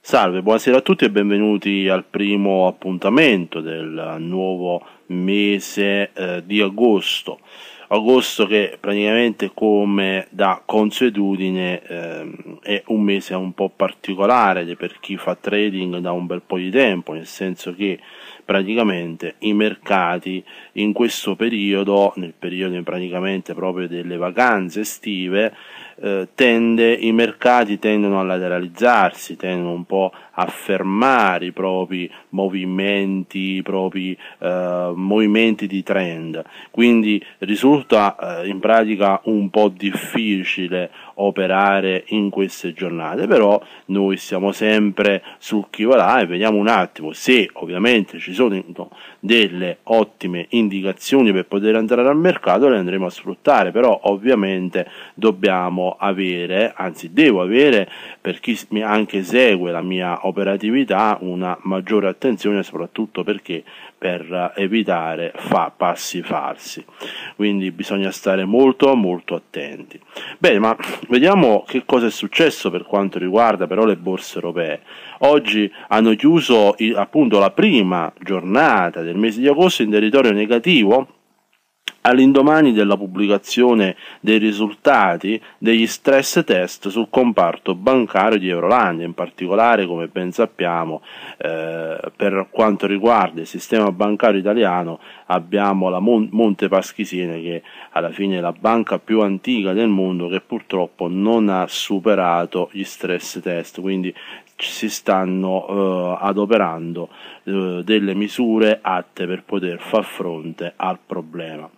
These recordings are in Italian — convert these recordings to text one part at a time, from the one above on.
Salve, buonasera a tutti e benvenuti al primo appuntamento del nuovo mese eh, di agosto. Agosto che praticamente come da consuetudine eh, è un mese un po' particolare per chi fa trading da un bel po' di tempo, nel senso che praticamente i mercati in questo periodo, nel periodo praticamente proprio delle vacanze estive, eh, tende, i mercati tendono a lateralizzarsi, tendono un po' a fermare i propri movimenti, i propri eh, movimenti di trend. Quindi risulta eh, in pratica un po' difficile operare in queste giornate, però noi siamo sempre sul chi va là e vediamo un attimo se ovviamente ci sono sono delle ottime indicazioni per poter andare al mercato le andremo a sfruttare però ovviamente dobbiamo avere anzi devo avere per chi anche segue la mia operatività una maggiore attenzione soprattutto perché per evitare fa passi falsi. Quindi bisogna stare molto molto attenti. Bene, ma vediamo che cosa è successo per quanto riguarda però le borse europee. Oggi hanno chiuso appunto la prima giornata del mese di agosto in territorio negativo all'indomani della pubblicazione dei risultati degli stress test sul comparto bancario di Eurolandia, in particolare come ben sappiamo eh, per quanto riguarda il sistema bancario italiano abbiamo la Mon- Monte Paschisiene che alla fine è la banca più antica del mondo che purtroppo non ha superato gli stress test, quindi si stanno eh, adoperando eh, delle misure atte per poter far fronte al problema.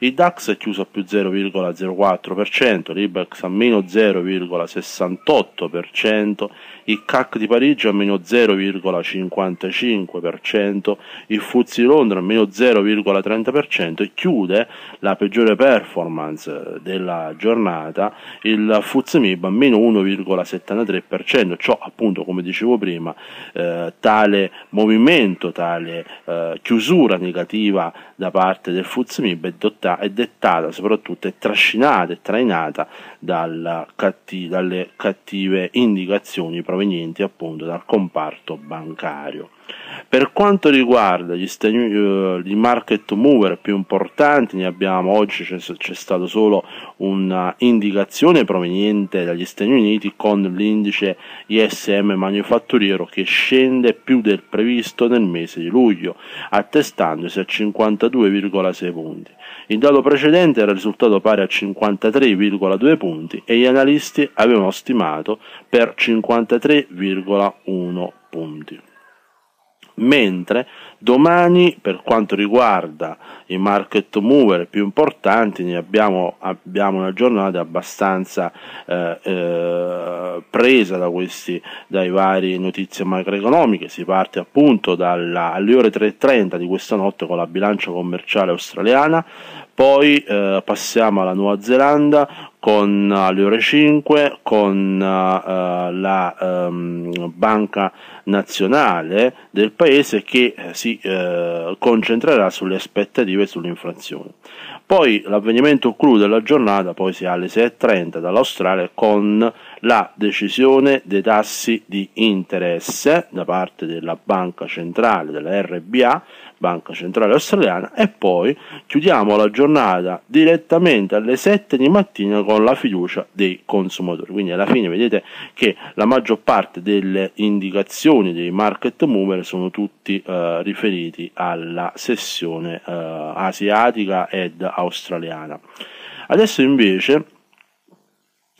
Il DAX è chiuso a più 0,04%, l'IBEX a meno 0,68%, il CAC di Parigi a meno 0,55%, il FTSE Londra a meno 0,30% e chiude la peggiore performance della giornata il FTSE MIB a meno 1,73%, ciò appunto come dicevo prima eh, tale movimento, tale eh, chiusura negativa da parte del FTSE MIB è dotata vita è dettata soprattutto, è trascinata e trainata catti, dalle cattive indicazioni provenienti appunto dal comparto bancario. Per quanto riguarda gli, eh, gli, market mover più importanti, ne abbiamo oggi c'è, c'è stata solo un'indicazione proveniente dagli Stati Uniti con l'indice ISM manifatturiero che scende più del previsto nel mese di luglio, attestandosi a 52,6 punti. Il dato precedente era risultato pari a 53,2 punti e gli analisti avevano stimato per 53,1 punti mentre domani per quanto riguarda i market mover più importanti ne abbiamo, abbiamo una giornata abbastanza eh, eh, presa da questi dai vari notizie macroeconomiche si parte appunto dalla, alle ore 3.30 di questa notte con la bilancia commerciale australiana poi eh, passiamo alla Nuova Zelanda con alle eh, ore 5 con uh, la um, banca nazionale del paese che eh, si uh, concentrerà sulle aspettative e sull'inflazione. Poi l'avvenimento clou della giornata poi si ha alle 6.30 dall'Australia con la decisione dei tassi di interesse da parte della Banca Centrale, della RBA, Banca Centrale Australiana, e poi chiudiamo la giornata direttamente alle 7 di mattina con la fiducia dei consumatori. Quindi alla fine vedete che la maggior parte delle indicazioni dei market mover sono tutti eh, riferiti alla sessione eh, asiatica ed australiana. Adesso invece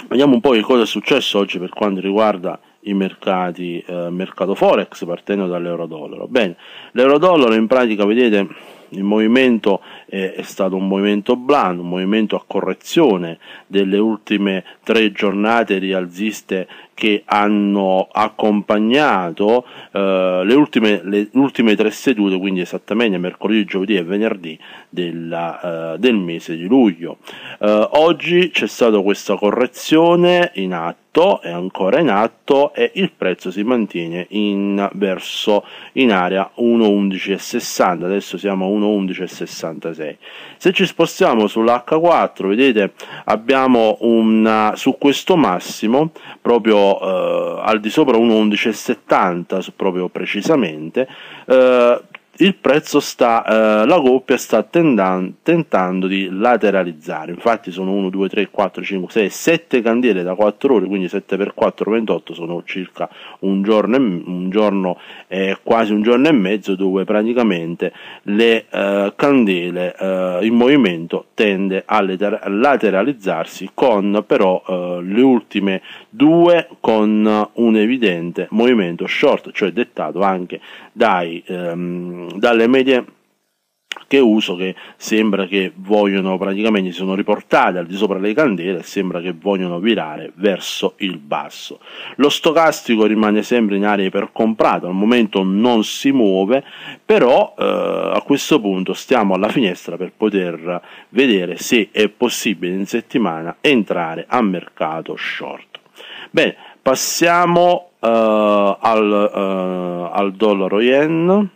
Vediamo un po' che cosa è successo oggi per quanto riguarda i mercati, eh, mercato forex partendo dall'euro dollaro. Bene, l'euro dollaro in pratica vedete il movimento è, eh, è stato un movimento blando, un movimento a correzione delle ultime tre giornate rialziste che hanno accompagnato eh, le, ultime, le, ultime, tre sedute, quindi esattamente mercoledì, giovedì e venerdì della, eh, del mese di luglio. Eh, oggi c'è stata questa correzione in atto, è ancora in atto e il prezzo si mantiene in, verso in area 1.11,60, adesso siamo a 1.11.66 se ci spostiamo sull'H4 vedete abbiamo una, su questo massimo proprio eh, al di sopra 1.11.70 proprio precisamente eh, il prezzo sta, eh, la coppia sta tendan- tentando di lateralizzare. Infatti sono 1, 2, 3, 4, 5, 6, 7 candele da 4 ore, quindi 7 per 4, 28 sono circa un giorno, e, un giorno eh, quasi un giorno e mezzo dove praticamente le eh, candele eh, in movimento tende a lateralizzarsi con però eh, le ultime due con un evidente movimento short, cioè dettato anche dai... Ehm, dalle medie che uso che sembra che vogliono praticamente si sono riportate al di sopra le candele e sembra che vogliono virare verso il basso lo stocastico rimane sempre in area per comprato al momento non si muove però eh, a questo punto stiamo alla finestra per poter vedere se è possibile in settimana entrare a mercato short bene passiamo eh, al, eh, al dollaro yen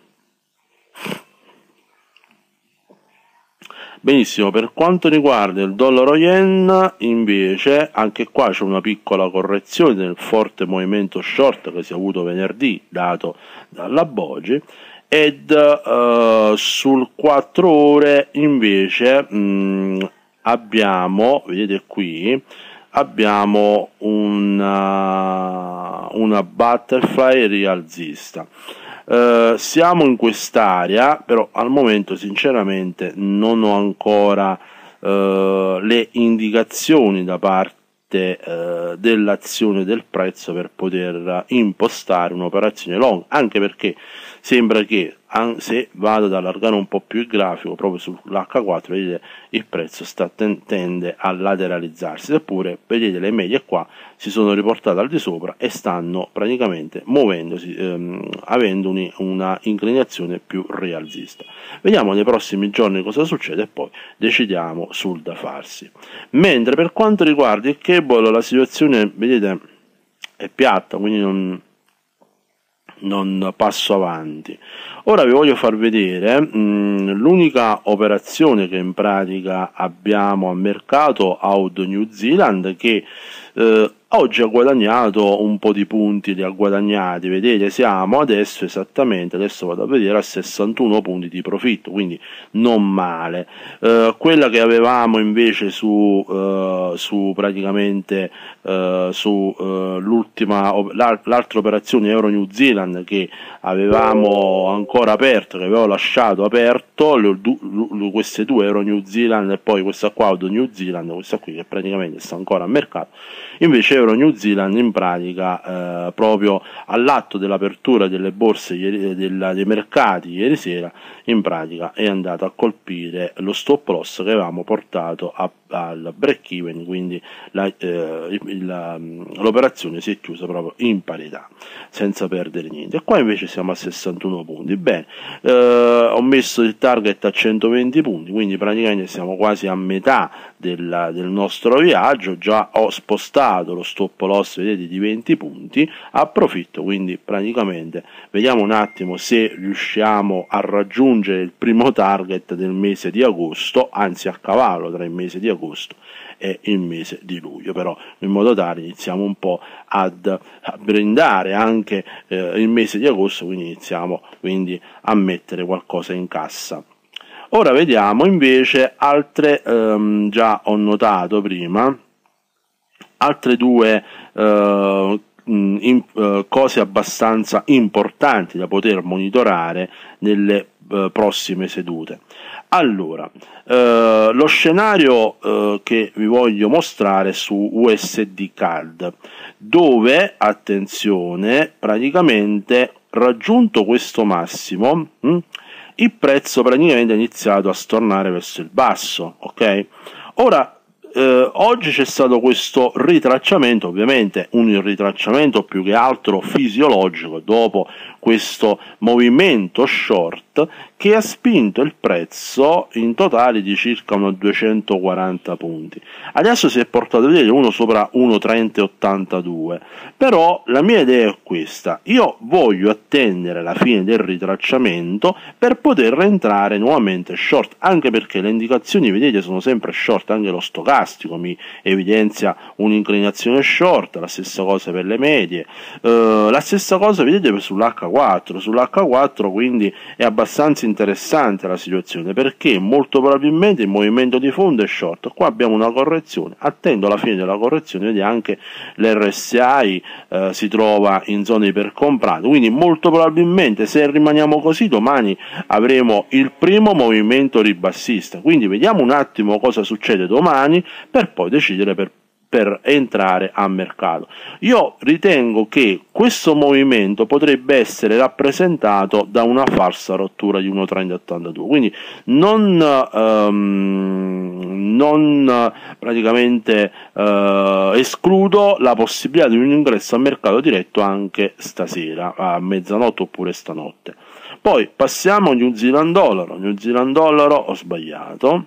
Benissimo, per quanto riguarda il dollaro yen, invece, anche qua c'è una piccola correzione nel forte movimento short che si è avuto venerdì, dato dalla Bogi, ed eh, sul 4 ore invece mh, mm, abbiamo, vedete qui, abbiamo una, uh, una butterfly rialzista. Eh, siamo in quest'area, però al momento sinceramente non ho ancora eh, le indicazioni da parte eh, dell'azione del prezzo per poter impostare un'operazione long, anche perché sembra che se vado ad allargare un po' più il grafico proprio sull'H4 vedete il prezzo sta, tende a lateralizzarsi eppure vedete le medie qua si sono riportate al di sopra e stanno praticamente muovendosi ehm, avendo una inclinazione più rialzista vediamo nei prossimi giorni cosa succede e poi decidiamo sul da farsi mentre per quanto riguarda il cable la situazione vedete è piatta quindi non non passo avanti. Ora vi voglio far vedere mh, mm, l'unica operazione che in pratica abbiamo a mercato Out New Zealand che eh, Oggi ha guadagnato un po' di punti, li ha guadagnati, vedete siamo adesso esattamente, adesso vado a vedere a 61 punti di profitto, quindi non male. Eh, quella che avevamo invece su, eh, su praticamente eh, su eh, l'ultima, l'altra operazione Euro New Zealand che avevamo ancora aperto, che avevo lasciato aperto, le, le, queste due Euro New Zealand e poi questa qua New Zealand, questa qui che praticamente sta ancora a mercato, invece Euro New Zealand in pratica eh, proprio all'atto dell'apertura delle borse ieri, eh, del, dei mercati ieri sera in pratica è andato a colpire lo stop loss che avevamo portato a, al break even quindi la, eh, la, mm, l'operazione si è chiusa proprio in parità senza perdere niente e qua invece siamo a 61 punti bene eh, ho messo il target a 120 punti quindi praticamente siamo quasi a metà del, del nostro viaggio già ho spostato lo stop loss vedete di 20 punti approfitto quindi praticamente vediamo un attimo se riusciamo a raggiungere il primo target del mese di agosto anzi a cavallo tra il mese di agosto e il mese di luglio però in modo tale iniziamo un po' ad, a brindare anche eh, il mese di agosto quindi iniziamo quindi a mettere qualcosa in cassa Ora vediamo invece altre, ehm, già ho notato prima, altre due eh, in, eh, cose abbastanza importanti da poter monitorare nelle eh, prossime sedute. Allora, eh, lo scenario eh, che vi voglio mostrare su USD CAD, dove, attenzione, praticamente raggiunto questo massimo, mh, hm, il prezzo praticamente ha iniziato a stornare verso il basso, ok? Ora eh, oggi c'è stato questo ritracciamento, ovviamente un ritracciamento più che altro fisiologico dopo questo movimento short che ha spinto il prezzo in totale di circa 240 punti. Adesso si è portato a vedere uno sopra 1,3082, però la mia idea è questa, io voglio attendere la fine del ritracciamento per poter entrare nuovamente short, anche perché le indicazioni vedete sono sempre short, anche lo stocastico mi evidenzia un'inclinazione short, la stessa cosa per le medie, eh, la stessa cosa vedete sull'H4, sull'H4 quindi è abbastanza interessante interessante la situazione perché molto probabilmente il movimento di fondo è short. Qua abbiamo una correzione, attendo alla fine della correzione, vedi anche l'RSI eh, si trova in zone ipercomprate, quindi molto probabilmente se rimaniamo così domani avremo il primo movimento ribassista. Quindi vediamo un attimo cosa succede domani per poi decidere per per entrare a mercato. Io ritengo che questo movimento potrebbe essere rappresentato da una falsa rottura di 1.3082, quindi non, ehm, non praticamente eh, escludo la possibilità di un ingresso a mercato diretto anche stasera, a mezzanotte oppure stanotte. Poi passiamo a New Zealand Dollar, New Zealand Dollar ho sbagliato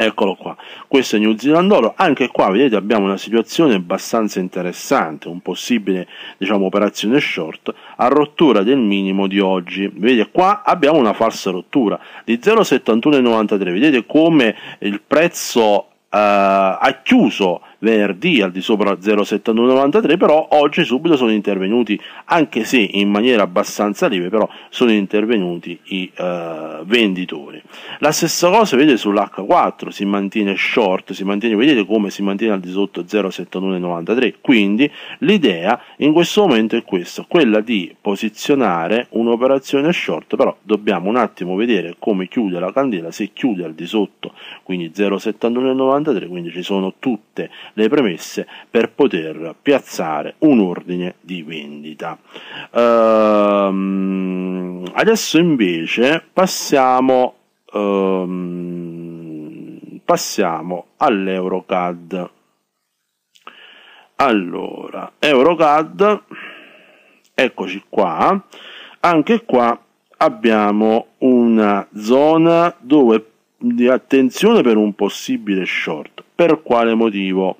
Eccolo qua, questo è New Zealand Oro anche qua vedete abbiamo una situazione abbastanza interessante, un possibile diciamo, operazione short a rottura del minimo di oggi, vedete qua abbiamo una falsa rottura di 0,7193, vedete come il prezzo eh, ha chiuso venerdì al di sopra 0,7193 però oggi subito sono intervenuti anche se in maniera abbastanza lieve però sono intervenuti i eh, venditori la stessa cosa vedete sull'H4 si mantiene short si mantiene vedete come si mantiene al di sotto 0,7193 quindi l'idea in questo momento è questa quella di posizionare un'operazione short però dobbiamo un attimo vedere come chiude la candela se chiude al di sotto quindi 0,7193 quindi ci sono tutte le premesse per poter piazzare un ordine di vendita. Ehm, adesso invece passiamo, ehm, passiamo all'Eurocad. Allora, Eurocad, eccoci qua, anche qua abbiamo una zona dove di attenzione per un possibile short. Per quale motivo?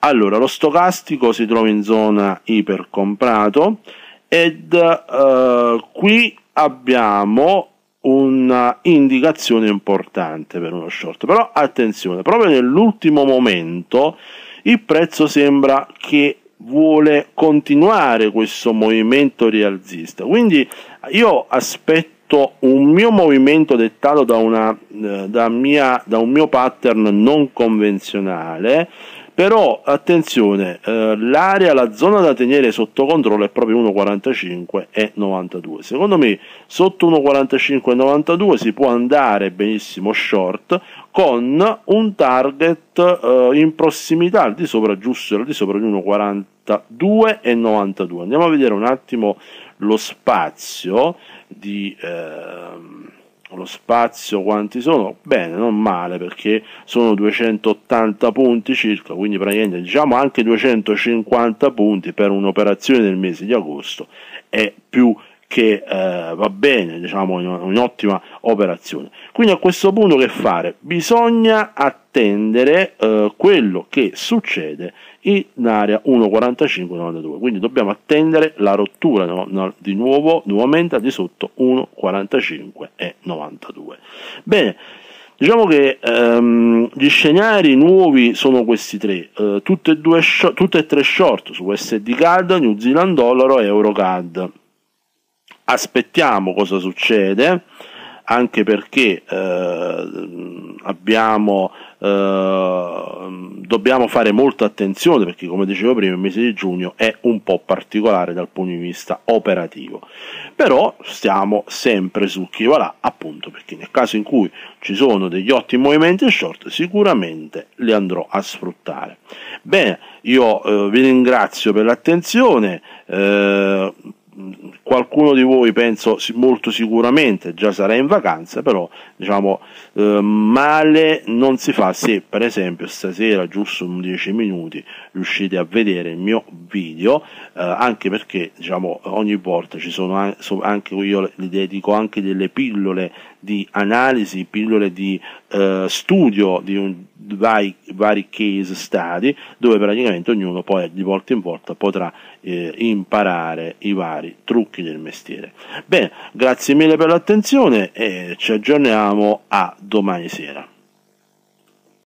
Allora, lo stocastico si trova in zona ipercomprato ed eh, qui abbiamo un'indicazione importante per uno short. Però attenzione, proprio nell'ultimo momento il prezzo sembra che vuole continuare questo movimento rialzista. Quindi io aspetto tutto un mio movimento dettato da, una, eh, da, mia, da un mio pattern non convenzionale però attenzione eh, l'area la zona da tenere sotto controllo è proprio 1.45 e 92 secondo me sotto 1.45 e 92 si può andare benissimo short con un target eh, in prossimità al di sopra giusto al di sopra di 1.40 32,92. Andiamo a vedere un attimo lo spazio di... Ehm, lo spazio quanti sono? Bene, non male perché sono 280 punti circa, quindi praticamente diciamo anche 250 punti per un'operazione del mese di agosto è più che eh, va bene, diciamo, in un'ottima operazione. Quindi a questo punto che fare? Bisogna attendere eh, quello che succede in area 1.45.92, quindi dobbiamo attendere la rottura no? No, di nuovo, nuovamente al di sotto 1.45.92. Bene. Diciamo che ehm, gli scenari nuovi sono questi tre, eh, tutte, e due, tutte e tre short su USD CAD, New Zealand dollaro e Euro CAD aspettiamo cosa succede anche perché eh, abbiamo, eh, dobbiamo fare molta attenzione perché come dicevo prima il mese di giugno è un po' particolare dal punto di vista operativo però stiamo sempre su chi va là appunto perché nel caso in cui ci sono degli ottimi movimenti short sicuramente li andrò a sfruttare bene io eh, vi ringrazio per l'attenzione eh, qualcuno di voi penso molto sicuramente già sarà in vacanza però diciamo eh, male non si fa se per esempio stasera giusto un 10 minuti riuscite a vedere il mio video eh, anche perché diciamo ogni volta ci sono anche io le dedico anche delle pillole di analisi pillole di eh, studio di un, vari, vari, case study dove praticamente ognuno poi di volta in volta potrà eh, imparare i vari trucchi del mestiere. Bene, grazie mille per l'attenzione e ci aggiorniamo a domani sera.